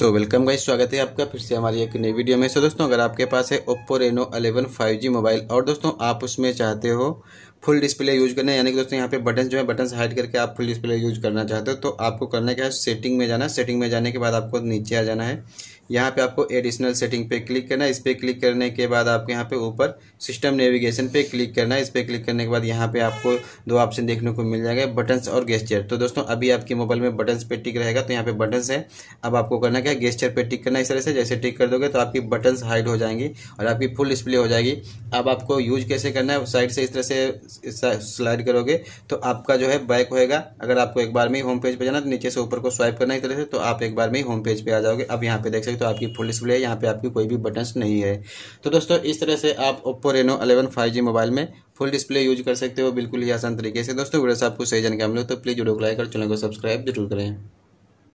so welcome guys स्वागत है आपका फिर से हमारी एक नई वीडियो में सो दोस्तों अगर आपके पास है ओप्पो रेनो 11 5G मोबाइल और दोस्तों आप उसमें चाहते हो फुल डिस्प्ले यूज करना है यानी कि दोस्तों यहाँ पे बटन जो है बटन हाइड करके आप फुल डिस्प्ले यूज करना चाहते हो तो आपको करना क्या है सेटिंग में जाना है सेटिंग में जाने के बाद आपको नीचे आ जाना है यहाँ पे आपको एडिशनल सेटिंग पे क्लिक करना है इस पर क्लिक करने के बाद आपको यहाँ पे ऊपर सिस्टम नेविगेशन पे क्लिक करना है इस पर क्लिक करने के बाद यहाँ पे आपको दो ऑप्शन देखने को मिल जाएगा बटन्स और गेस्टर तो दोस्तों अभी आपके मोबाइल में बटन्स पे टिक रहेगा तो यहाँ पे बटन्स है अब आपको करना क्या है गेस्चर पे टिक करना इस तरह से जैसे टिक कर दोगे तो आपकी बटन्स हाइड हो जाएंगी और आपकी फुल डिस्प्ले हो जाएगी अब आपको यूज कैसे करना है साइड से इस तरह से स्लाइड करोगे तो आपका जो है बैक होएगा अगर आपको एक बार में ही होम पेज पे जाना तो नीचे से ऊपर को स्वाइप करना ही तरह से तो आप एक बार में ही होम पेज पे आ जाओगे अब यहाँ पे देख सकते हो तो आपकी फुल डिस्प्ले है यहाँ पे आपकी कोई भी बटन्स नहीं है तो दोस्तों इस तरह से आप Oppo Reno eleven five mobile में फुल डिस्प्ले यूज कर सकते हो बिल्कुल ही आसान तरीके से दोस्तों वीडियो से आपको सही जानकारी मिले तो प्लीज़ वीडियो को लाइक और चैनल को सब्सक्राइब जरूर करें